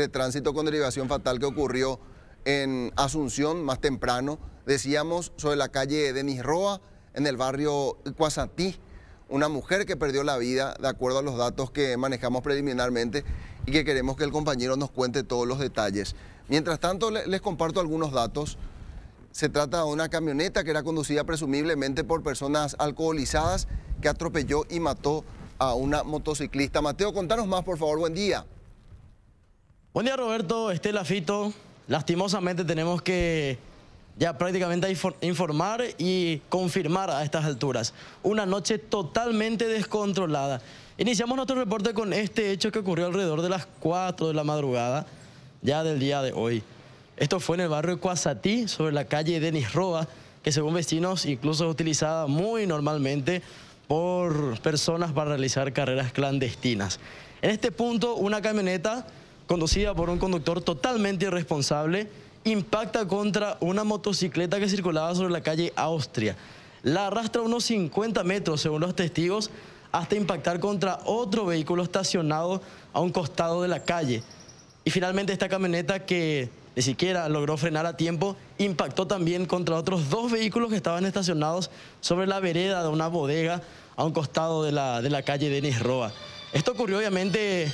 de tránsito con derivación fatal que ocurrió en Asunción más temprano, decíamos sobre la calle Denis Roa, en el barrio Cuasatí, una mujer que perdió la vida, de acuerdo a los datos que manejamos preliminarmente y que queremos que el compañero nos cuente todos los detalles. Mientras tanto, les comparto algunos datos. Se trata de una camioneta que era conducida presumiblemente por personas alcoholizadas que atropelló y mató a una motociclista. Mateo, contanos más, por favor. Buen día. Buen día, Roberto. Estela Fito. Lastimosamente tenemos que ya prácticamente informar y confirmar a estas alturas. Una noche totalmente descontrolada. Iniciamos nuestro reporte con este hecho que ocurrió alrededor de las 4 de la madrugada, ya del día de hoy. Esto fue en el barrio Cuasatí, sobre la calle Denis Roa, que según vecinos incluso es utilizada muy normalmente por personas para realizar carreras clandestinas. En este punto, una camioneta conducida por un conductor totalmente irresponsable, impacta contra una motocicleta que circulaba sobre la calle Austria. La arrastra unos 50 metros, según los testigos, hasta impactar contra otro vehículo estacionado a un costado de la calle. Y finalmente esta camioneta que ni siquiera logró frenar a tiempo, impactó también contra otros dos vehículos que estaban estacionados sobre la vereda de una bodega a un costado de la, de la calle Denis Roa. Esto ocurrió obviamente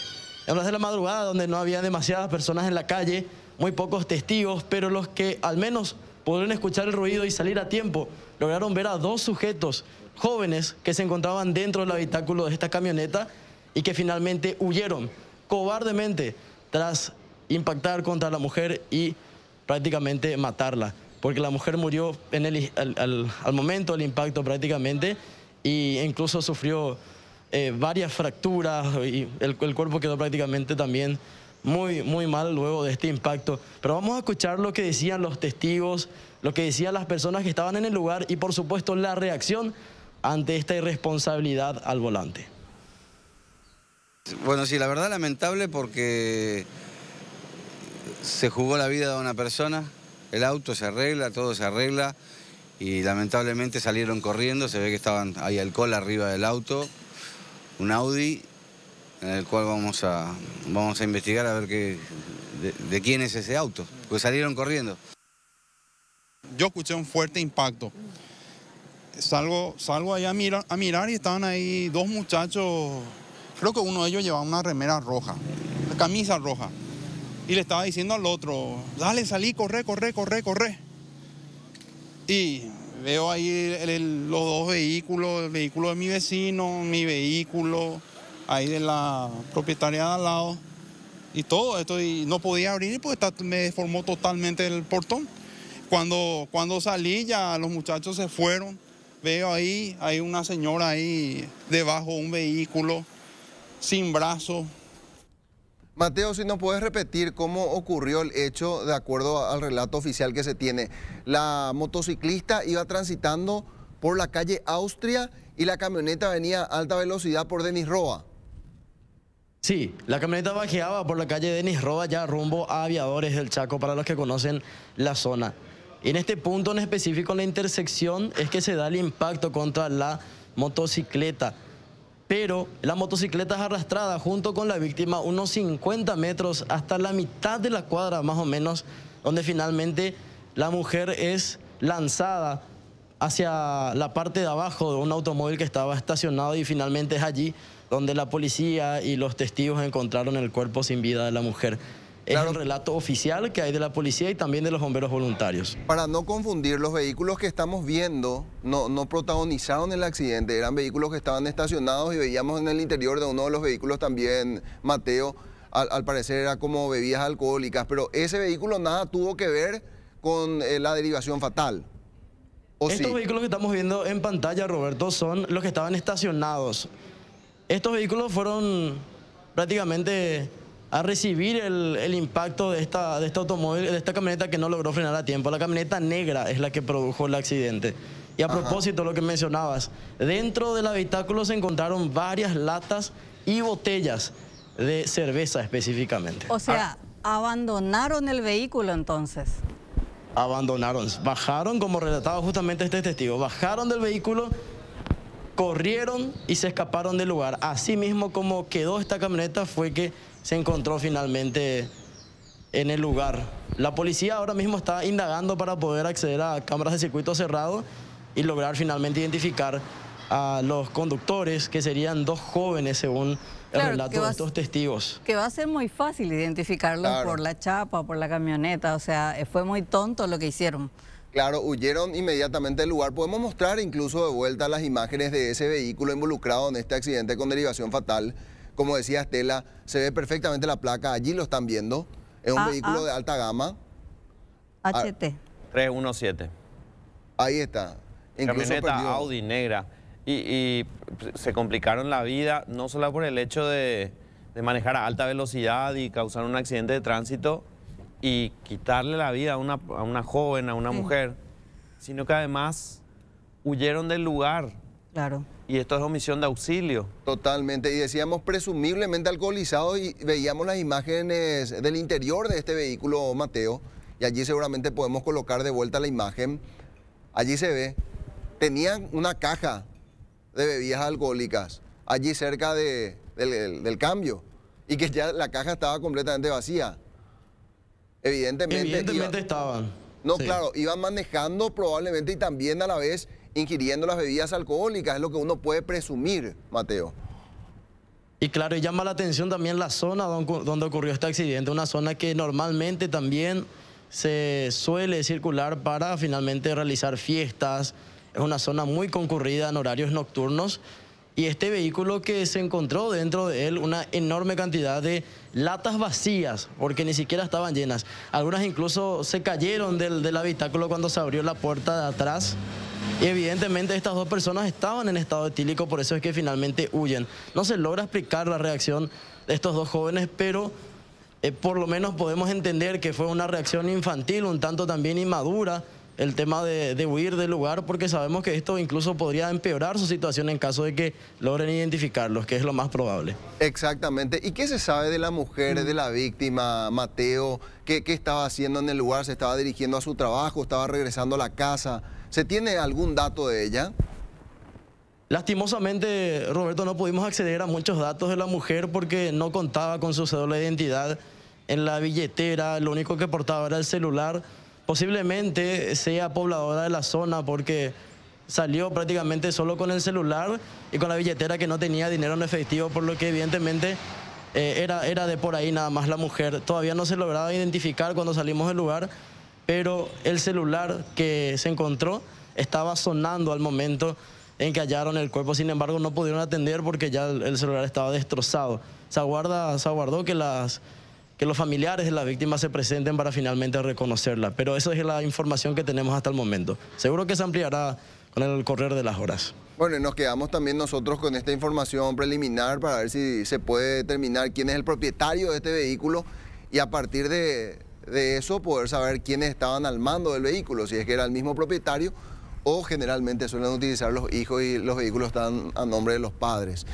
en de la madrugada, donde no había demasiadas personas en la calle, muy pocos testigos, pero los que al menos pudieron escuchar el ruido y salir a tiempo, lograron ver a dos sujetos jóvenes que se encontraban dentro del habitáculo de esta camioneta y que finalmente huyeron cobardemente tras impactar contra la mujer y prácticamente matarla, porque la mujer murió en el, al, al momento del impacto prácticamente e incluso sufrió eh, varias fracturas y el, cuerpo quedó prácticamente también muy, muy mal luego de este impacto. Pero vamos a escuchar lo que decían los testigos, lo que decían las personas que estaban en el lugar y por supuesto la reacción ante esta irresponsabilidad al volante. Bueno, sí, la verdad lamentable porque se jugó la vida de una persona, el auto se arregla, todo se arregla y lamentablemente salieron corriendo, se ve que estaban, hay alcohol arriba del auto, un Audi en el cual vamos a, vamos a investigar a ver qué, de, quién es ese auto, porque salieron corriendo. Yo escuché un fuerte impacto. Salgo, salgo allá a mirar, a mirar y estaban ahí dos muchachos, creo que uno de ellos llevaba una remera roja, una camisa roja, y le estaba diciendo al otro, dale, salí, corre, corre, corre, corre. Y Veo ahí los dos vehículos, el vehículo de mi vecino, mi vehículo, ahí de la propietaria de al lado. Y todo esto, y no podía abrir porque me deformó totalmente el portón. Cuando, cuando salí ya los muchachos se fueron. Veo ahí, hay una señora ahí debajo de un vehículo, sin brazos, Mateo, si nos puedes repetir cómo ocurrió el hecho de acuerdo al relato oficial que se tiene. La motociclista iba transitando por la calle Austria y la camioneta venía a alta velocidad por Denis Roa. Sí, la camioneta bajeaba por la calle Denis Roa ya rumbo a Aviadores del Chaco para los que conocen la zona. En este punto en específico, en la intersección, es que se da el impacto contra la motocicleta pero la motocicleta es arrastrada junto con la víctima unos 50 metros hasta la mitad de la cuadra más o menos, donde finalmente la mujer es lanzada hacia la parte de abajo de un automóvil que estaba estacionado y finalmente es allí donde la policía y los testigos encontraron el cuerpo sin vida de la mujer. Es el relato oficial que hay de la policía y también de los bomberos voluntarios. Para no confundir, los vehículos que estamos viendo no, no protagonizaron el accidente, eran vehículos que estaban estacionados y veíamos en el interior de uno de los vehículos también, Mateo, al, parecer era como bebidas alcohólicas, pero ese vehículo nada tuvo que ver con eh, la derivación fatal. Estos vehículos que estamos viendo en pantalla, Roberto, son los que estaban estacionados. Estos vehículos fueron prácticamente a recibir el, impacto de esta, de este automóvil, de esta camioneta que no logró frenar a tiempo. La camioneta negra es la que produjo el accidente. Y a propósito, lo que mencionabas, dentro del habitáculo se encontraron varias latas y botellas de cerveza específicamente. O sea, abandonaron el vehículo entonces. Abandonaron, bajaron, como relataba justamente este testigo, bajaron del vehículo, corrieron y se escaparon del lugar. Así mismo como quedó esta camioneta fue que se encontró finalmente en el lugar. La policía ahora mismo está indagando para poder acceder a cámaras de circuito cerrado y lograr finalmente identificar a los conductores, que serían dos jóvenes según el relato de estos testigos. Que va a ser muy fácil identificarlos por la chapa, por la camioneta, o sea, eh, fue muy tonto lo que hicieron. Claro, huyeron inmediatamente del lugar. Podemos mostrar incluso de vuelta las imágenes de ese vehículo involucrado en este accidente con derivación fatal como decía Estela, se ve perfectamente la placa, allí lo están viendo. Es un ah, vehículo ah. de alta gama. HT. Ah, 317. Ahí está. Incluso Camioneta Audi negra. Y, se complicaron la vida, no solo por el hecho de, manejar a alta velocidad y causar un accidente de tránsito y quitarle la vida a una, a una joven, a una mujer, sino que además huyeron del lugar. Y esto es omisión de auxilio. Totalmente. Y decíamos presumiblemente alcoholizado y veíamos las imágenes del interior de este vehículo, Mateo. Y allí seguramente podemos colocar de vuelta la imagen. Allí se ve. Tenían una caja de bebidas alcohólicas allí cerca del, cambio. Y que ya la caja estaba completamente vacía. Evidentemente. Evidentemente estaban. No, claro, iban manejando probablemente y también a la vez Inquiriendo las bebidas alcohólicas, es lo que uno puede presumir, Mateo. Y claro, llama la atención también la zona donde ocurrió este accidente, una zona que normalmente también se suele circular para finalmente realizar fiestas, es una zona muy concurrida en horarios nocturnos y este vehículo que se encontró dentro de él una enorme cantidad de latas vacías, porque ni siquiera estaban llenas. Algunas incluso se cayeron del, del habitáculo cuando se abrió la puerta de atrás. Y evidentemente estas dos personas estaban en estado etílico, por eso es que finalmente huyen. No se logra explicar la reacción de estos dos jóvenes, pero eh, por lo menos podemos entender que fue una reacción infantil, un tanto también inmadura, el tema de, huir del lugar, porque sabemos que esto incluso podría empeorar su situación en caso de que logren identificarlos, que es lo más probable. Exactamente. ¿Y qué se sabe de la mujer, de la víctima, Mateo? ¿Qué, qué estaba haciendo en el lugar? ¿Se estaba dirigiendo a su trabajo? ¿Estaba regresando a la casa? ¿Se tiene algún dato de ella? Lastimosamente, Roberto, no pudimos acceder a muchos datos de la mujer porque no contaba con su cédula de identidad en la billetera, lo único que portaba era el celular. Posiblemente sea pobladora de la zona porque salió prácticamente solo con el celular y con la billetera que no tenía dinero en efectivo, por lo que evidentemente eh, era, era de por ahí nada más la mujer. Todavía no se lograba identificar cuando salimos del lugar pero el celular que se encontró estaba sonando al momento en que hallaron el cuerpo, sin embargo no pudieron atender porque ya el celular estaba destrozado. Se, aguarda, se aguardó que, las, que los familiares de la víctima se presenten para finalmente reconocerla, pero esa es la información que tenemos hasta el momento. Seguro que se ampliará con el correr de las horas. Bueno, y nos quedamos también nosotros con esta información preliminar para ver si se puede determinar quién es el propietario de este vehículo y a partir de, de eso poder saber quiénes estaban al mando del vehículo, si es que era el mismo propietario o generalmente suelen utilizar los hijos y los vehículos están a nombre de los padres.